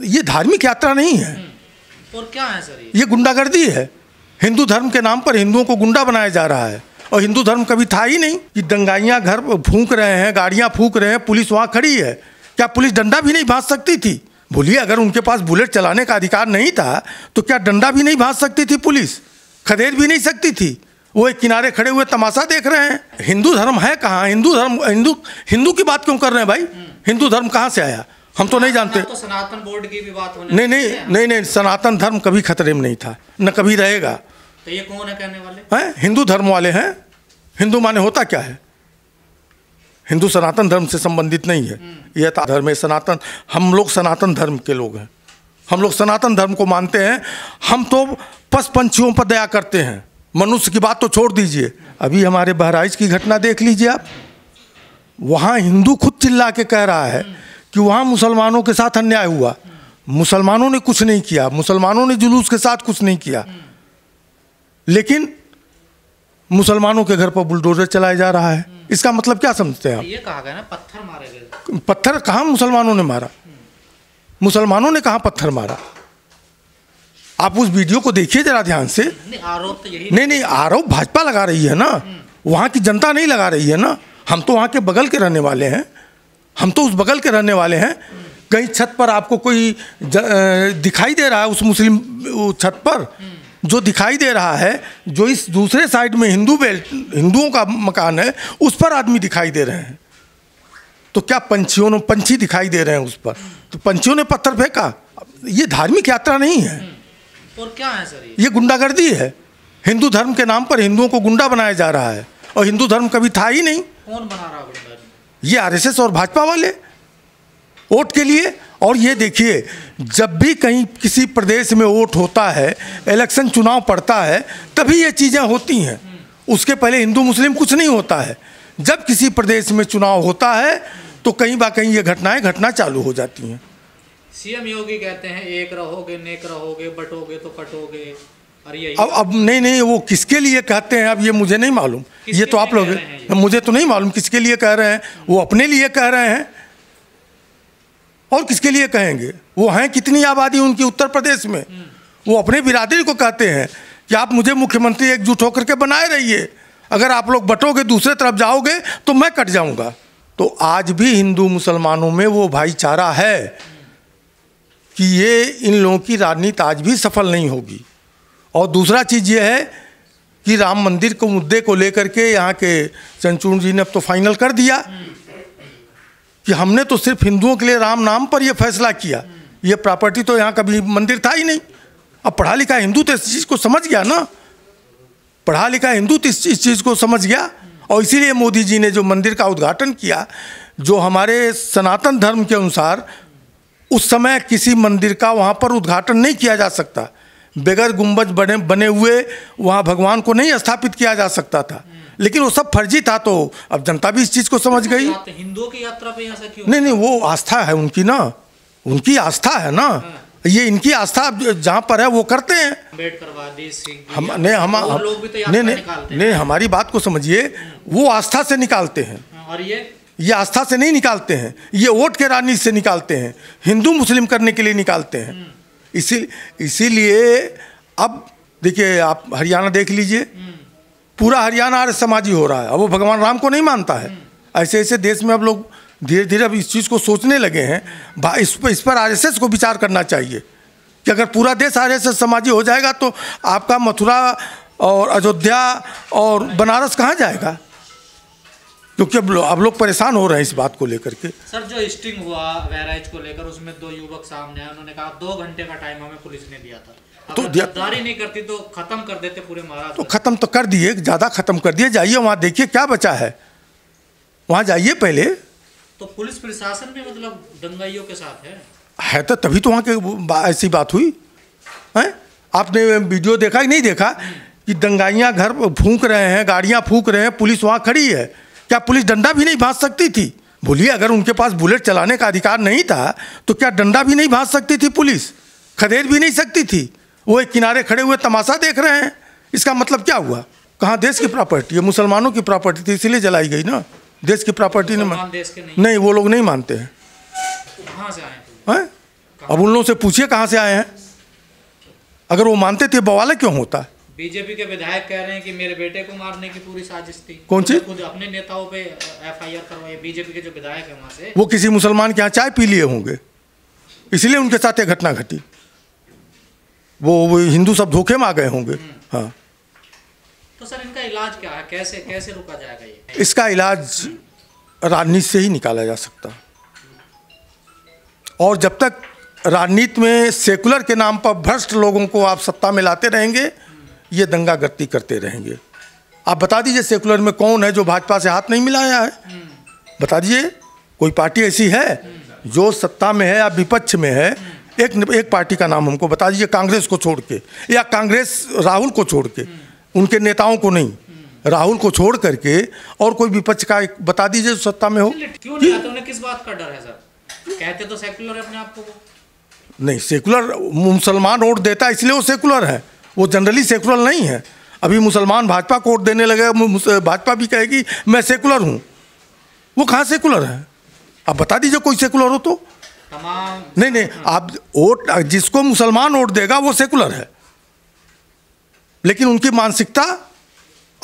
ये धार्मिक यात्रा नहीं है और क्या है सर ये, गुंडागर्दी है हिंदू धर्म के नाम पर हिंदुओं को गुंडा बनाया जा रहा है और हिंदू धर्म कभी था ही नहीं कि दंगाइयाँ घर फूंक रहे हैं गाड़ियाँ फूंक रहे हैं पुलिस वहाँ खड़ी है क्या पुलिस डंडा भी नहीं भाज सकती थी बोलिए अगर उनके पास बुलेट चलाने का अधिकार नहीं था तो क्या डंडा भी नहीं भाज सकती थी पुलिस खदेड़ भी नहीं सकती थी वो एक किनारे खड़े हुए तमाशा देख रहे हैं हिंदू धर्म है कहाँ हिंदू धर्म हिंदू हिंदू की बात क्यों कर रहे हैं भाई हिंदू धर्म कहाँ से आया हम तो नहीं जानते तो सनातन बोर्ड की भी बात होने नहीं नहीं नहीं नहीं सनातन धर्म कभी खतरे में नहीं था न कभी रहेगा तो ये कौन है कहने वाले हैं हिंदू धर्म वाले हैं हिंदू माने होता क्या है हिंदू सनातन धर्म से संबंधित नहीं है हम्म। यह धर्म है सनातन हम लोग सनातन धर्म के लोग हैं हम लोग सनातन धर्म को मानते हैं हम तो पश पंछियों पर दया करते हैं मनुष्य की बात तो छोड़ दीजिए अभी हमारे बहराइच की घटना देख लीजिए आप वहाँ हिंदू खुद चिल्ला के कह रहा है हम्म। कि वहाँ मुसलमानों के साथ अन्याय हुआ मुसलमानों ने कुछ नहीं किया मुसलमानों ने जुलूस के साथ कुछ नहीं किया लेकिन मुसलमानों के घर पर बुलडोजर चलाया जा रहा है इसका मतलब क्या समझते हैं आप ये कहा गया ना पत्थर मारे गए पत्थर कहाँ मुसलमानों ने मारा मुसलमानों ने कहा पत्थर मारा आप उस वीडियो को देखिए जरा ध्यान से आरोप तो यही नहीं नहीं आरोप भाजपा लगा रही है ना वहाँ की जनता नहीं लगा रही है ना हम तो वहाँ के बगल के रहने वाले हैं हम तो उस बगल के रहने वाले हैं कहीं छत पर आपको कोई दिखाई दे रहा है उस मुस्लिम छत पर जो दिखाई दे रहा है जो इस दूसरे साइड में हिंदू बेल्ट हिंदुओं का मकान है उस पर आदमी दिखाई दे रहे हैं तो क्या पंछियों ने पंछी दिखाई दे रहे हैं उस पर तो पंछियों ने पत्थर फेंका ये धार्मिक यात्रा नहीं है और क्या है सर ये, ये गुंडागर्दी है हिंदू धर्म के नाम पर हिंदुओं को गुंडा बनाया जा रहा है और हिंदू धर्म कभी था ही नहीं कौन बना रहा गुंडा ये आरएसएस और भाजपा वाले वोट के लिए और ये देखिए जब भी कहीं किसी प्रदेश में वोट होता है इलेक्शन चुनाव पड़ता है तभी ये चीज़ें होती हैं उसके पहले हिंदू मुस्लिम कुछ नहीं होता है जब किसी प्रदेश में चुनाव होता है तो कहीं बा कहीं ये घटनाएं घटना चालू हो जाती हैं सीएम योगी कहते हैं एक रहोगे नेक रहोगे बटोगे तो कटोगे अब अब नहीं नहीं वो किसके लिए कहते हैं अब ये मुझे नहीं मालूम ये तो आप लोग मुझे तो नहीं मालूम किसके लिए कह रहे हैं वो अपने लिए कह रहे हैं और किसके लिए कहेंगे वो हैं कितनी आबादी उनकी उत्तर प्रदेश में वो अपने बिरादरी को कहते हैं कि आप मुझे मुख्यमंत्री एकजुट होकर के बनाए रहिए अगर आप लोग बटोगे दूसरे तरफ जाओगे तो मैं कट जाऊंगा तो आज भी हिंदू मुसलमानों में वो भाईचारा है कि ये इन लोगों की राजनीति आज भी सफल नहीं होगी और दूसरा चीज़ ये है कि राम मंदिर के मुद्दे को लेकर के यहाँ के चंचूर जी ने अब तो फाइनल कर दिया कि हमने तो सिर्फ हिंदुओं के लिए राम नाम पर यह फैसला किया ये प्रॉपर्टी तो यहाँ कभी मंदिर था ही नहीं अब पढ़ा लिखा हिंदू तो इस चीज़ को समझ गया ना पढ़ा लिखा हिंदू तो इस चीज़ को समझ गया और इसीलिए मोदी जी ने जो मंदिर का उद्घाटन किया जो हमारे सनातन धर्म के अनुसार उस समय किसी मंदिर का वहाँ पर उद्घाटन नहीं किया जा सकता बगैर गुंबज बने बने हुए वहाँ भगवान को नहीं स्थापित किया जा सकता था लेकिन वो सब फर्जी था तो अब जनता भी इस चीज़ को समझ गई तो हिंदुओं की यात्रा पे ऐसा क्यों नहीं नहीं वो आस्था है उनकी ना उनकी आस्था है ना हाँ। ये इनकी आस्था जहाँ पर है वो करते हैं हम नहीं हम तो नहीं नहीं नहीं हमारी बात को समझिए वो आस्था से निकालते हैं हाँ, और ये ये आस्था से नहीं निकालते हैं ये वोट के रानी से निकालते हैं हिंदू मुस्लिम करने के लिए निकालते हैं हम्म। इसी इसीलिए अब देखिए आप हरियाणा देख लीजिए पूरा हरियाणा आर्य समाजी हो रहा है अब वो भगवान राम को नहीं मानता है ऐसे ऐसे देश में अब लोग धीरे धीरे अब इस चीज़ को सोचने लगे हैं इस पर इस पर आरएसएस को विचार करना चाहिए कि अगर पूरा देश आरएसएस समाजी हो जाएगा तो आपका मथुरा और अयोध्या और बनारस कहाँ जाएगा क्योंकि अब अब लोग परेशान हो रहे हैं इस बात को लेकर के सर जो स्टिंग हुआ वैराइज को लेकर उसमें दो युवक सामने आए उन्होंने कहा दो घंटे का टाइम हमें पुलिस ने दिया था तो गिरफ्तारी नहीं करती तो खत्म कर देते पूरे महाराज तो खत्म तो कर दिए ज्यादा खत्म कर दिए जाइए वहां देखिए क्या बचा है वहां जाइए पहले तो पुलिस प्रशासन भी मतलब दंगाइयों के साथ है है तो तभी तो वहाँ की ऐसी बात हुई है आपने वीडियो देखा कि नहीं देखा कि दंगाइयाँ घर फूंक रहे हैं गाड़ियां फूंक रहे हैं पुलिस वहां खड़ी है क्या पुलिस डंडा भी नहीं भाज सकती थी बोलिए अगर उनके पास बुलेट चलाने का अधिकार नहीं था तो क्या डंडा भी नहीं भाज सकती थी पुलिस खदेड़ भी नहीं सकती थी वो एक किनारे खड़े हुए तमाशा देख रहे हैं इसका मतलब क्या हुआ कहाँ देश की प्रॉपर्टी है मुसलमानों की प्रॉपर्टी थी इसीलिए जलाई गई ना देश की प्रॉपर्टी नहीं मान नहीं।, नहीं वो लोग नहीं मानते हैं है? अब उन लोगों से पूछिए कहाँ से आए हैं अगर वो मानते थे बवाला क्यों होता है बीजेपी के विधायक कह रहे हैं कि मेरे बेटे को मारने की पूरी साजिश थी कौन सी तो खुद अपने नेताओं पे एफआईआर करवाई बीजेपी के जो विधायक है वहाँ से वो किसी मुसलमान के यहाँ चाय पी लिए होंगे इसलिए उनके साथ ये घटना घटी वो, वो हिंदू सब धोखे में आ गए होंगे हम्म। हाँ तो सर इनका इलाज क्या है कैसे कैसे रोका जाएगा ये इसका इलाज राजनीति से ही निकाला जा सकता और जब तक राजनीति में सेकुलर के नाम पर भ्रष्ट लोगों को आप सत्ता में लाते रहेंगे ये गर्ती करते रहेंगे आप बता दीजिए सेकुलर में कौन है जो भाजपा से हाथ नहीं मिलाया है बता दीजिए कोई पार्टी ऐसी है जो सत्ता में है या विपक्ष में है एक एक पार्टी का नाम हमको बता दीजिए कांग्रेस को छोड़ के या कांग्रेस राहुल को छोड़ के उनके नेताओं को नहीं राहुल को छोड़ करके और कोई विपक्ष का एक बता दीजिए जो सत्ता में हो क्यों नहीं आते किस बात का डर है सर कहते तो सेकुलर है अपने आप को नहीं सेकुलर मुसलमान वोट देता है इसलिए वो सेकुलर है वो जनरली सेकुलर नहीं है अभी मुसलमान भाजपा को वोट देने लगे भाजपा भी कहेगी मैं सेकुलर हूँ वो कहाँ सेकुलर है आप बता दीजिए कोई सेकुलर हो तो तमाम नहीं नहीं आप वोट जिसको मुसलमान वोट देगा वो सेकुलर है लेकिन उनकी मानसिकता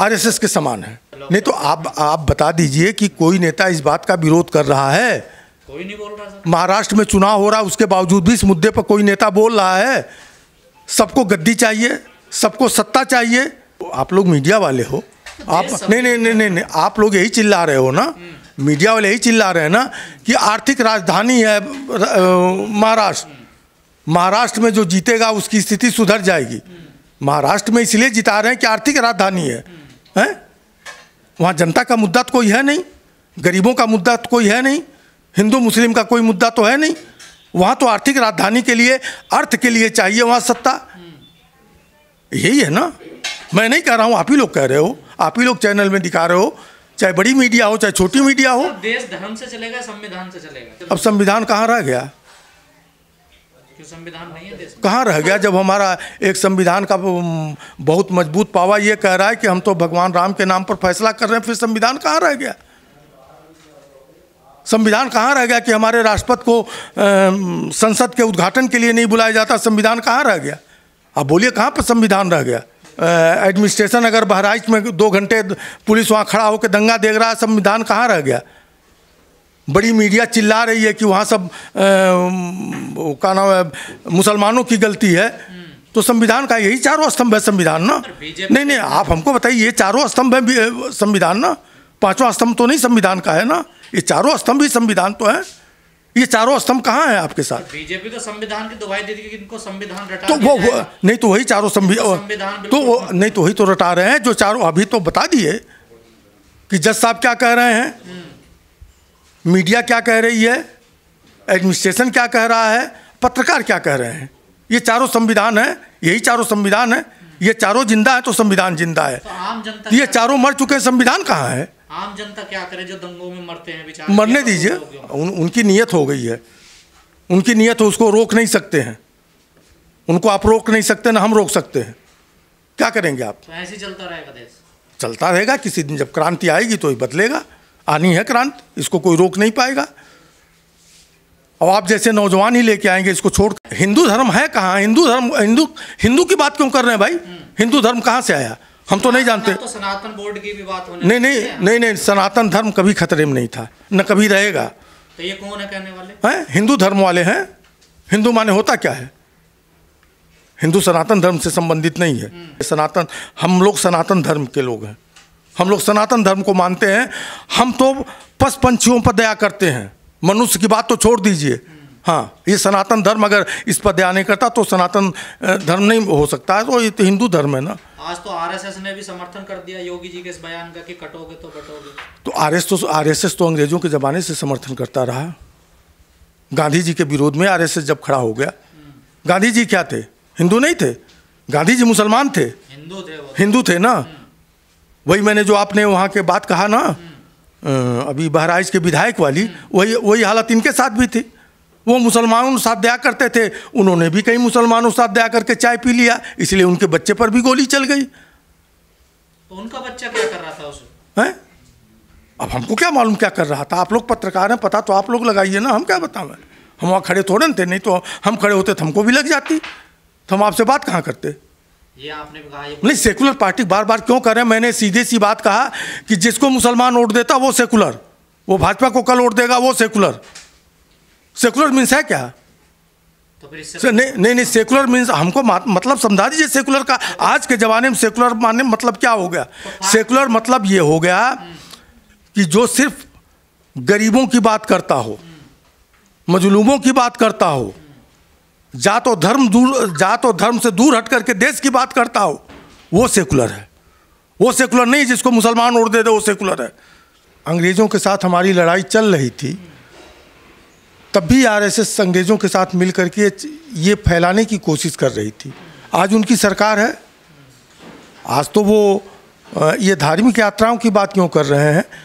आरएसएस के समान है नहीं तो आप आप बता दीजिए कि कोई नेता इस बात का विरोध कर रहा है कोई नहीं बोल रहा महाराष्ट्र में चुनाव हो रहा है उसके बावजूद भी इस मुद्दे पर कोई नेता बोल रहा है सबको गद्दी चाहिए सबको सत्ता चाहिए आप लोग मीडिया वाले हो आप नहीं नहीं नहीं नहीं आप लोग यही चिल्ला रहे हो ना हम्म। मीडिया वाले यही चिल्ला रहे हैं ना कि आर्थिक राजधानी है महाराष्ट्र महाराष्ट्र में जो जीतेगा उसकी स्थिति सुधर जाएगी हम्म। महाराष्ट्र में इसलिए जिता रहे हैं कि आर्थिक राजधानी है हम्म। हैं वहाँ जनता का मुद्दा तो कोई है नहीं गरीबों का मुद्दा तो कोई है नहीं हिंदू मुस्लिम का कोई मुद्दा तो है नहीं वहां तो आर्थिक राजधानी के लिए अर्थ के लिए चाहिए वहां सत्ता यही है ना मैं नहीं कह रहा हूँ आप ही लोग कह रहे हो आप ही लोग चैनल में दिखा रहे हो चाहे बड़ी मीडिया हो चाहे छोटी मीडिया हो देश धर्म से चलेगा संविधान से चलेगा अब संविधान कहाँ रह गया संविधान कहाँ रह गया जब हमारा एक संविधान का बहुत मजबूत पावा ये कह रहा है कि हम तो भगवान राम के नाम पर फैसला कर रहे हैं फिर संविधान कहाँ रह गया संविधान कहाँ रह गया कि हमारे राष्ट्रपति को संसद के उद्घाटन के लिए नहीं बुलाया जाता संविधान कहाँ रह गया आप बोलिए कहाँ पर संविधान रह गया एडमिनिस्ट्रेशन अगर बहराइच में दो घंटे पुलिस वहाँ खड़ा होकर दंगा देख रहा है संविधान कहाँ रह गया बड़ी मीडिया चिल्ला रही है कि वहाँ सब क्या नाम है मुसलमानों की गलती है तो संविधान का यही चारों स्तंभ है संविधान ना नहीं नहीं आप हमको बताइए ये चारों स्तंभ है संविधान ना पांचवा स्तंभ तो नहीं संविधान का है ना ये चारों स्तंभ भी संविधान तो है ये चारों स्तंभ कहाँ है आपके साथ बीजेपी तो संविधान की दुहाई दे दी इनको संविधान रटा तो वो, वो नहीं तो वही चारों तो संविधान तो वो नहीं तो वही तो रटा रहे हैं जो चारों अभी तो बता दिए कि जज साहब क्या कह रहे हैं मीडिया क्या कह रही है एडमिनिस्ट्रेशन क्या कह रहा है पत्रकार क्या कह रहे हैं ये चारों संविधान है यही चारों संविधान है ये चारों जिंदा है तो संविधान जिंदा है तो ये चारों मर चुके हैं संविधान कहाँ है आम जनता क्या करे जो दंगों में मरते हैं बेचारे मरने दीजिए उन, उनकी नीयत हो गई है उनकी नीयत उसको रोक नहीं सकते हैं उनको आप रोक नहीं सकते ना हम रोक सकते हैं क्या करेंगे आप तो ऐसे चलता रहेगा देश चलता रहेगा किसी दिन जब क्रांति आएगी तो ये बदलेगा आनी है क्रांति इसको कोई रोक नहीं पाएगा अब आप जैसे नौजवान ही लेके आएंगे इसको छोड़ हिंदू धर्म है कहाँ हिंदू धर्म हिंदू हिंदू की बात क्यों कर रहे हैं भाई हम्म। हिंदू धर्म कहाँ से आया हम तो नहीं जानते तो सनातन बोर्ड की भी बात होने नहीं नहीं नहीं नहीं सनातन धर्म कभी खतरे में नहीं था न कभी रहेगा तो ये कौन है कहने वाले हैं हिंदू धर्म वाले हैं हिंदू माने होता क्या है हिंदू सनातन धर्म से संबंधित नहीं है हम्म। सनातन हम लोग सनातन धर्म के लोग हैं हम लोग सनातन धर्म को मानते हैं हम तो पश पंछियों पर दया करते हैं मनुष्य की बात तो छोड़ दीजिए हम्म। हाँ ये सनातन धर्म अगर इस पर दया नहीं करता तो सनातन धर्म नहीं हो सकता है तो ये तो हिंदू धर्म है ना आज तो आरएसएस ने भी समर्थन कर दिया योगी जी के इस बयान का कि कटोगे तो कटोगे तो आरएस तो आरएसएस तो अंग्रेजों के ज़माने से समर्थन करता रहा गांधी जी के विरोध में आरएसएस जब खड़ा हो गया हम्म। गांधी जी क्या थे हिंदू नहीं थे गांधी जी मुसलमान थे हिंदू थे हिंदू थे ना हम्म। वही मैंने जो आपने वहाँ के बात कहा ना हम्म। अभी बहराइच के विधायक वाली वही वही हालत इनके साथ भी थी वो मुसलमानों के साथ दया करते थे उन्होंने भी कई मुसलमानों के साथ दया करके चाय पी लिया इसलिए उनके बच्चे पर भी गोली चल गई तो उनका बच्चा क्या कर रहा था उसे अब हमको क्या मालूम क्या कर रहा था आप लोग पत्रकार हैं पता तो आप लोग लगाइए ना हम क्या बताऊँ हम वहाँ खड़े थोड़े न थे नहीं तो हम खड़े होते तो हमको भी लग जाती तो हम आपसे बात कहाँ करते ये आपने कहा नहीं सेकुलर पार्टी बार बार क्यों करें मैंने सीधे सी बात कहा कि जिसको मुसलमान वोट देता वो सेकुलर वो भाजपा को कल वोट देगा वो सेकुलर सेकुलर मीन्स है क्या तो नहीं नहीं नहीं सेकुलर मीन्स हमको मतलब समझा दीजिए सेकुलर का आज के ज़माने में सेकुलर माने मतलब क्या हो गया तो सेकुलर मतलब ये हो गया कि जो सिर्फ गरीबों की बात करता हो मजलूमों की बात करता हो जात तो और धर्म दूर जात तो और धर्म से दूर हट करके देश की बात करता हो वो सेकुलर है वो सेकुलर नहीं जिसको मुसलमान ओढ़ दे दे वो सेकुलर है अंग्रेज़ों के साथ हमारी लड़ाई चल रही थी तब भी आरएसएस अंग्रेज़ों के साथ मिल करके ये फैलाने की कोशिश कर रही थी आज उनकी सरकार है आज तो वो ये धार्मिक यात्राओं की बात क्यों कर रहे हैं